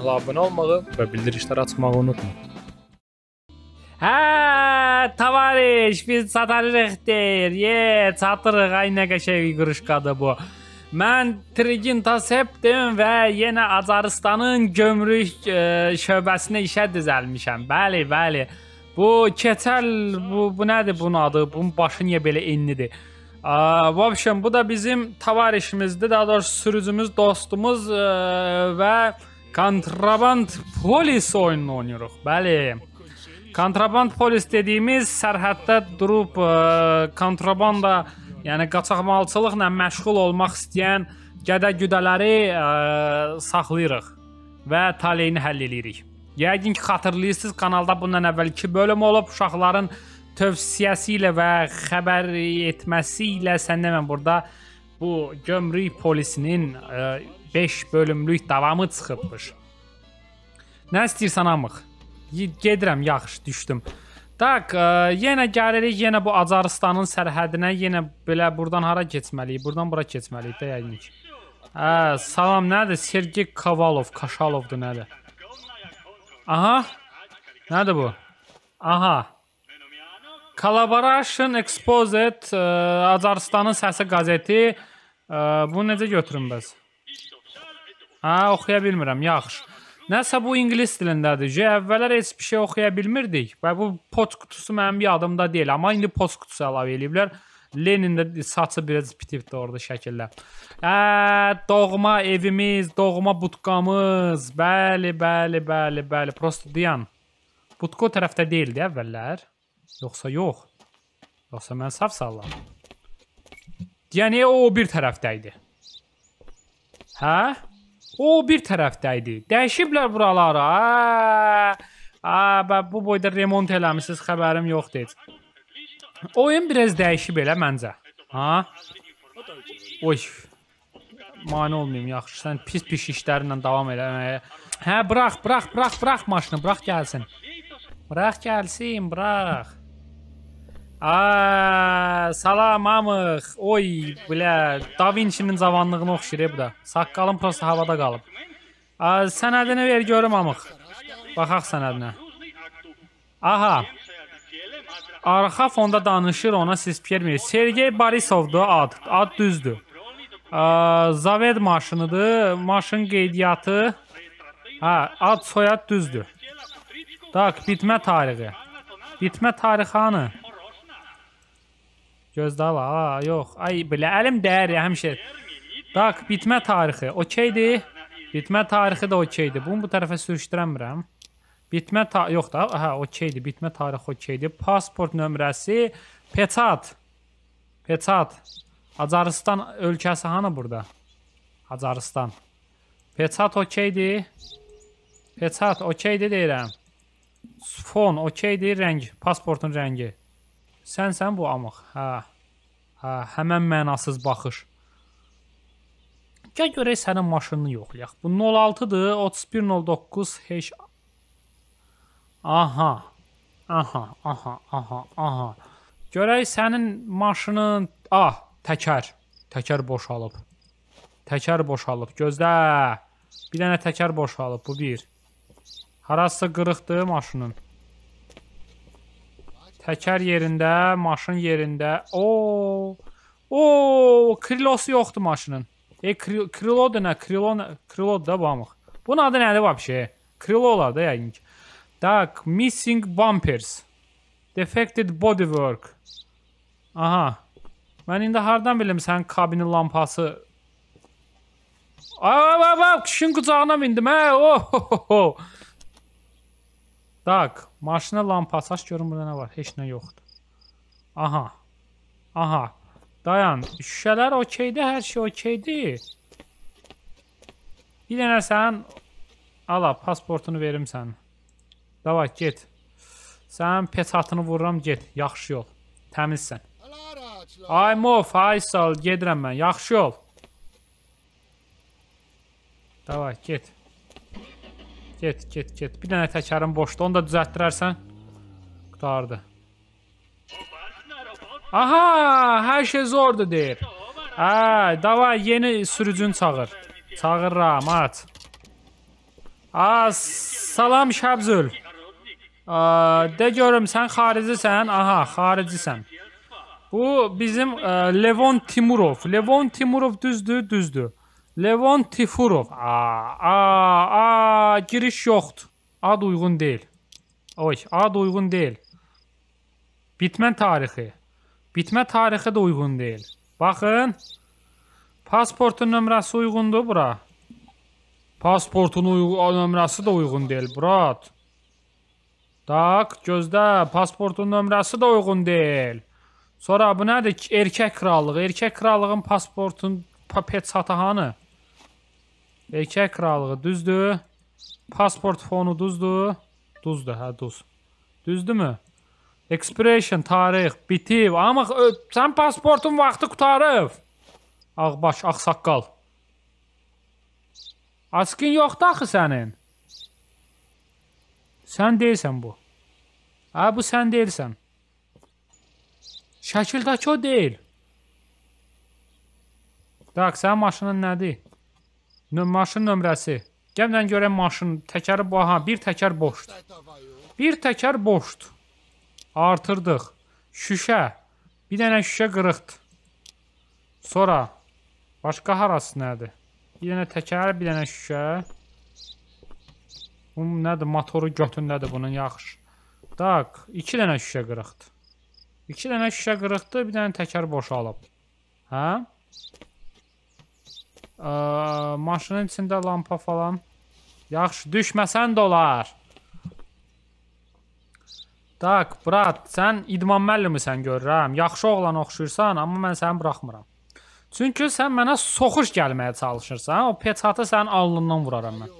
kanala abunə olmağı və bildirişləri açmağı unutma. Hə, tavariş, biz çatırıq deyir. Ye, çatırıq. Ay nə qəşəng qırışqadır bu. Mən Trigintas hepdim və yenə Acaristanın gömrük e, şöbəsinə işə düzəlmişəm. Bəli, bəli. Bu keçəl bu bu nədir bunun adı? Bunun başı niyə belə enlidir? В общем, bu da bizim tavarişimizdir. Daha doğrusu sürücümüz, dostumuz e, və Kontraband polis oyununu oynayırıq. Bəli. Kontraband polis dediyimiz sərhəddə durub ə, kontrabanda, yəni qaçaqmalçılıqla məşğul olmaq istəyən gədə-güdələri ə, saxlayırıq və taleyini həll eləyirik. Yəqin ki, xatırlayırsınız, kanalda bundan əvvəl 2 bölüm olub uşaqların tövsiyəsi ilə və xəbər etməsi ilə səndə mən burada bu gömrük polisinin ə, 5 bölümlük davamı çıxıbmış. Nə istəyirsən amıq? Gedirəm, yaxşı düşdüm. Tak, ə, e, yenə gəlirik yenə bu Acaristanın sərhədinə, yenə belə burdan hara keçməliyik? Burdan bura keçməliyik də yəqin ki. Hə, salam nədir? Sergey Kovalov, Kaşalovdur nədir? Aha. Nədir bu? Aha. Collaboration Exposed ə, e, Acaristanın səsi qəzeti. Ə, e, bunu necə götürüm bəs? Hə, oxuya bilmirəm, yaxşı. Nəsə bu ingilis dilindədir. Cə əvvəllər heç bir şey oxuya bilmirdik və bu pot qutusu mənim yadımda deyil, amma indi pot qutusu əlavə eləyiblər. Lenin də saçı biraz pitibdi orada şəkildə. Ə, hə, doğma evimiz, doğma butqamız. Bəli, bəli, bəli, bəli. Prosta dayan. Butqa tərəfdə deyildi əvvəllər. Yoxsa yox. Yoxsa mən saf sallam. Yəni o bir tərəfdə idi. Hə? O bir tərəfdə idi. Dəyişiblər buralara. A, hə. hə, bə bu boyda remont eləmisiniz, xəbərim yoxdur heç. Oyun biraz dəyişib elə məncə. Ha? Oy. Mane olmayım, yaxşı. Sən pis pis işlərlə davam eləməyə. Hə, burax, burax, burax, burax maşını, burax gəlsin. Burax gəlsin, burax. A, salam amıq. Oy, belə Da Vinci-nin cavanlığına oxşayır bu da. Saqqalım prosta havada qalıb. A, sənədini ver görüm amıq. Baxaq sənədinə. Aha. Arxa fonda danışır ona siz vermir. Sergey Borisovdur ad. Ad düzdür. A, Zaved maşınıdır. Maşın qeydiyyatı. Hə, ad soyad düzdür. Tak, bitmə tarixi. Bitmə tarixi hanı? Gözdal, aa, yox. Ay, belə əlim dəyər ya həmişə. Bax, bitmə tarixi okeydir. Bitmə tarixi də okeydir. Bunu bu tərəfə sürüşdürəmirəm. Bitmə ta yox da, hə, okeydir. Bitmə tarixi okeydir. Pasport nömrəsi, peçat. Peçat. Acaristan ölkəsi hanı burada? Acaristan. Peçat okeydir. Peçat okeydir deyirəm. Fon okeydir, rəng, pasportun rəngi. Sənsən bu amıq. Hə. Hə, həmən mənasız baxış. Gəl görək sənin maşınını yoxlayaq. Bu 06-dır, 3109 heç Aha. Aha, aha, aha, aha. Görək sənin maşının ah, təkər. Təkər boşalıb. Təkər boşalıb. Gözlə. Bir dənə təkər boşalıb. Bu bir. Harası qırıqdır maşının. Təkər yerində, maşın yerində. O! O, krilosu yoxdur maşının. E kri krilodu nə? Krilo krilodu da vamıq. Bunun adı nədir vəbşə? E, Krilo olar da yəqin ki. Так, missing bumpers. Defected bodywork. Aha. Mən indi hardan bilim sənin kabinin lampası Ay, ay, ay, kişinin qucağına mindim, hə, ohoho. Tak, maşına lampası aç görüm burada nə var. Heç nə yoxdur. Aha. Aha. Dayan. Şüşələr okeydir, hər şey okeydir. Bir dənə sən ala pasportunu verim sən. Davay get. Sən peçatını vururam get. Yaxşı yol. Təmizsən. Ay Mo, Faysal gedirəm mən. Yaxşı yol. Davay get. Get, get, get. Bir dənə təkərim boşdur. Onu da düzəltdirərsən. Qutardı. Aha, hər şey zordur deyir. Hə, davay yeni sürücün çağır. Çağırıram, at. As, salam Şəbzül. De görüm, sən xaricisən? Aha, xaricisən. Bu bizim ə, e, Levon Timurov. Levon Timurov düzdür, düzdür. Levon Tifurov. Aa, aa, giriş yoxdur. Ad uyğun deyil. Oy, ad uyğun deyil. Bitmə tarixi. Bitmə tarixi də uyğun deyil. Baxın. Pasportun nömrəsi uyğundur bura. Pasportun nömrəsi də uyğun deyil, brat. Tak, gözlə, pasportun nömrəsi də uyğun deyil. Sonra bu nədir? Erkək krallığı. Erkək krallığın pasportun papet satı hanı? Erkək krallığı, düzdür? Pasport fonu duzdur. Duzdur, hə, duz. Düzdürmü? Expiration tarix bitib. Amma sən pasportun vaxtı qutarıb. Ağbaş, ağsaqqal. Askin yoxdur axı sənin. Sən deyilsən bu. Hə, bu sən deyilsən. Şəkildəki o deyil. Tak, sənin maşının nədir? Nö maşın nömrəsi. Gəmdən görən maşın təkəri bu, aha, bir təkər boşdur. Bir təkər boşdur. Artırdıq. Şüşə. Bir dənə şüşə qırıqdı. Sonra başqa harası nədir? Bir dənə təkər, bir dənə şüşə. Bu nədir? Motoru götündədir bunun yaxşı. Tak, 2 dənə şüşə qırıqdı. 2 dənə şüşə qırıqdı, bir dənə təkər boşalıb. Hə? Ə, maşının içində lampa falan. Yaxşı, düşməsən də olar. Tak, brat, sən idman müəllimisən görürəm. Yaxşı oğlan oxşuyursan, amma mən səni buraxmıram. Çünki sən mənə soxuş gəlməyə çalışırsan. O peçatı sənin alnından vuraram mən.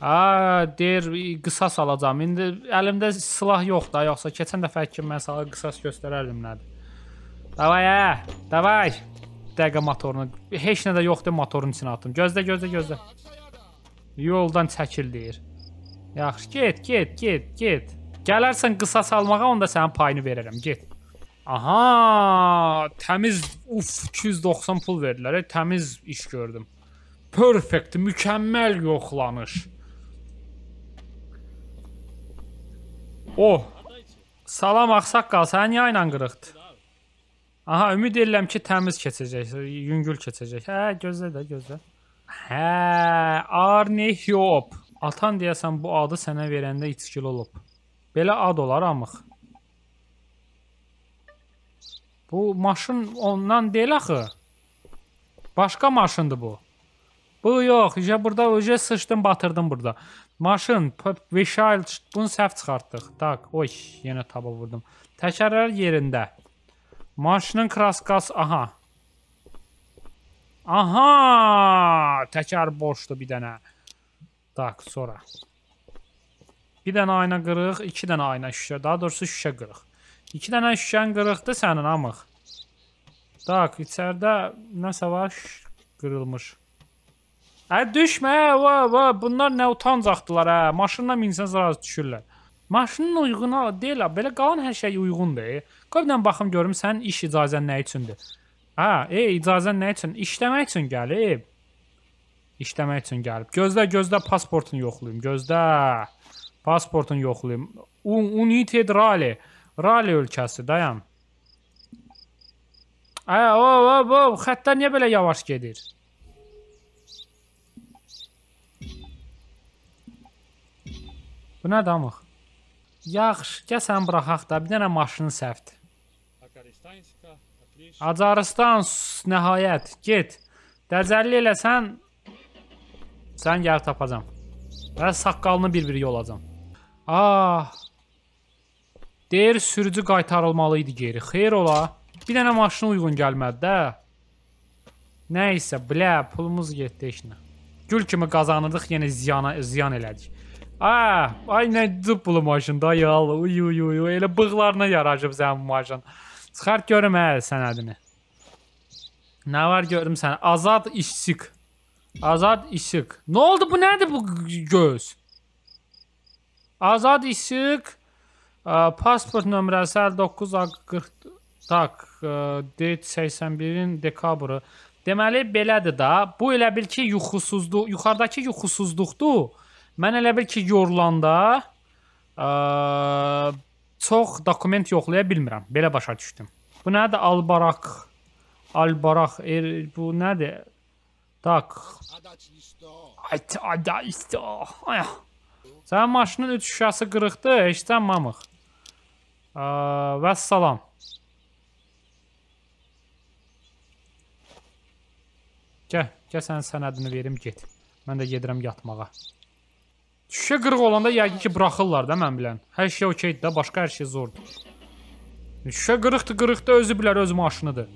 A, hə, deyir, qisas alacağam. İndi əlimdə silah yoxdur, yoxsa keçən dəfə kimi mən sənə qisas göstərərdim nədir. Davay, ə, hə, davay. Dəqiqə motorunu. Heç nə də yoxdur motorun içinə atdım. Gözlə, gözlə, gözlə. Yoldan çəkil deyir. Yaxşı, get, get, get, get. Gələrsən qısa salmağa, onda sənin payını verərəm. Get. Aha, təmiz uf 290 pul verdilər. E, təmiz iş gördüm. Perfect, mükəmməl yoxlanış. Oh. Salam ağsaqqal, səni niyə ilə qırıxdı? Aha ümid edirəm ki təmiz keçəcək, yüngül keçəcək. Hə, gözlə də, gözlə. Hə, Arne Hyob. Atan deyəsən bu adı sənə verəndə içkili olub. Belə ad olar amıq. Bu maşın ondan deyil axı. Başqa maşındır bu. Bu yox, ya burada öcə sıçdım, batırdım burada. Maşın, Vişal, bunu səhv çıxartdıq. Tak, oy, yenə taba vurdum. Təkərlər yerində. Maşının kraskası, aha. Aha! Təkər boşdur bir dənə. Tak, sonra. Bir dənə ayna qırıq, iki dənə ayna şüşə, daha doğrusu şüşə qırıq. İki dənə şüşən qırıqdı sənin amıq. Tak, içərdə nəsə var qırılmış. Ə, düşmə, va, va, bunlar nə utancaqdılar, hə. Maşınla minsən zararsız düşürlər. Maşının uyğunu deyil, belə qalan hər şey uyğundur. Qoyundan baxım görüm sənin iş icazən nə üçündür. Hə, ey icazən nə üçün? İşləmək üçün gəlib. İşləmək üçün gəlib. Gözlə, gözlə pasportunu yoxlayım. Gözlə. Pasportunu yoxlayım. Un United Rally. Rally ölkəsi dayan. Ay, o, o, o, xəttlər niyə belə yavaş gedir? Bu nədir amıq? Yaxşı, gəl sən buraxaq da, bir dənə maşını səhvdir. Acaristan, nəhayət, get. Dəcəlli eləsən, sən gəl tapacam. Və saqqalını bir-bir yolacam. Ah! Deyir, sürücü qaytarılmalı idi geri. Xeyr ola, bir dənə maşına uyğun gəlmədi də. Nə isə, blə, pulumuz getdi işinə. Gül kimi qazanırdıq, yenə ziyana, ziyan elədik. A, hə, ay nə cıppılı maşın da yal. Uy uy uy elə bığlarına yaracıb sənin bu maşın. Çıxart görüm hə sənədini. Nə var görüm sənə? Azad işçik. Azad işçik. Nə oldu bu nədir bu göz? Azad işçik pasport nömrəsi 5940 tak D81-in dekabru. Deməli belədir da. Bu elə bil ki yuxusuzluq, yuxarıdakı yuxusuzluqdur. Mən elə bil ki, yorulanda ə, e, çox dokument yoxlaya bilmirəm. Belə başa düşdüm. Bu nədir? Albarak. Albarak. Er, bu nədir? Tak. Ayt, ada isto. Ay. Sənin maşının 3 şüşəsi qırıqdı, eşitəmamıq. E, vəssalam. Gəl, gəl sənin sənədini verim, get. Mən də gedirəm yatmağa. Şüşə qırıq olanda yəqin ki, buraxırlar da mən bilən. Hər şey okeydir də, başqa hər şey zordur. Şüşə qırıqdır, qırıqdır, özü bilər öz maşınıdır.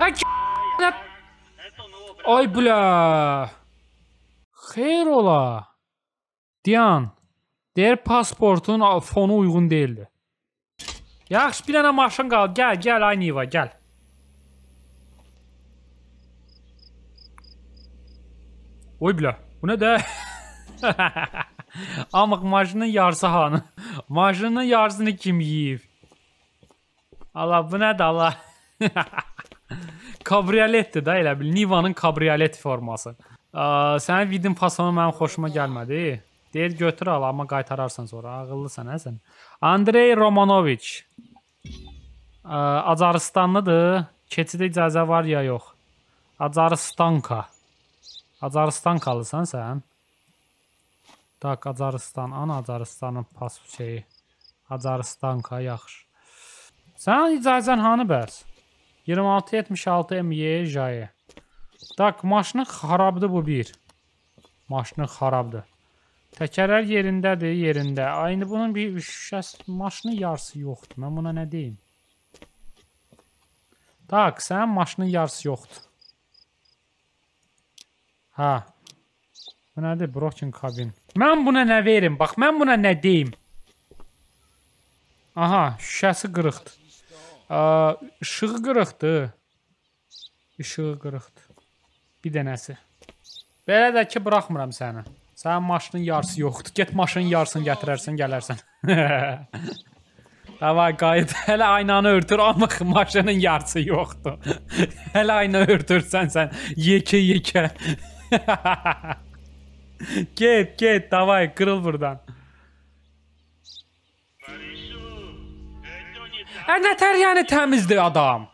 Ə, ki... Ay, blə. Xeyr ola. Diyan, deyir pasportun fonu uyğun deyildi. Yaxşı, bir dənə maşın qaldı. Gəl, gəl, ay Niva, gəl. Oy bilə. Bu nə də? Amma maşının yarısı hanı? Maşının yarısını kim yeyib? Allah bu nədir Allah? kabrioletdir da elə bil. Nivanın kabriolet forması. Ə, sənin vidin fasonu mənim xoşuma gəlmədi. Deyir götür al amma qaytararsan sonra. Ağıllısan hə sən. Andrey Romanoviç. Ə, Acarıstanlıdır. Keçidə icazə var ya yox? Acarıstanka. Acarıstan sən? Tak, Acaristan, ana Acaristanın pas şeyi. Acaristanka yaxşı. Sən icazən hanı bəs? 2676 MY Jaye. Tak, maşının xarabdır bu bir. Maşının xarabdır. Təkərlər yerindədir, yerində. Aynı bunun bir şüşəs maşının yarısı yoxdur. Mən buna nə deyim? Tak, sənin maşının yarısı yoxdur. Hə. Bu nədir? Broken cabin. Mən buna nə verim? Bax, mən buna nə deyim? Aha, şüşəsi qırıqdır. Işığı qırıqdır. Işığı qırıqdır. Bir dənəsi. Belə də ki, buraxmıram səni. Sənin maşının yarısı yoxdur. Get maşının yarısını gətirərsən, gələrsən. Davay qayıt. Hələ aynanı örtür, amma maşının yarısı yoxdur. Hələ ayna örtürsən sən yekə-yekə git git davay kırıl buradan. Ə e, nətər yəni təmizdir adam.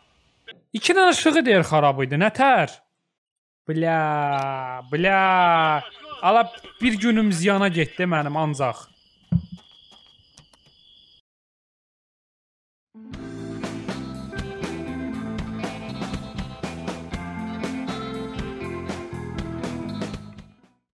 İki dənə şığı deyir xarab idi, nətər? Bla, bla. Ala bir günüm ziyana getdi mənim ancaq.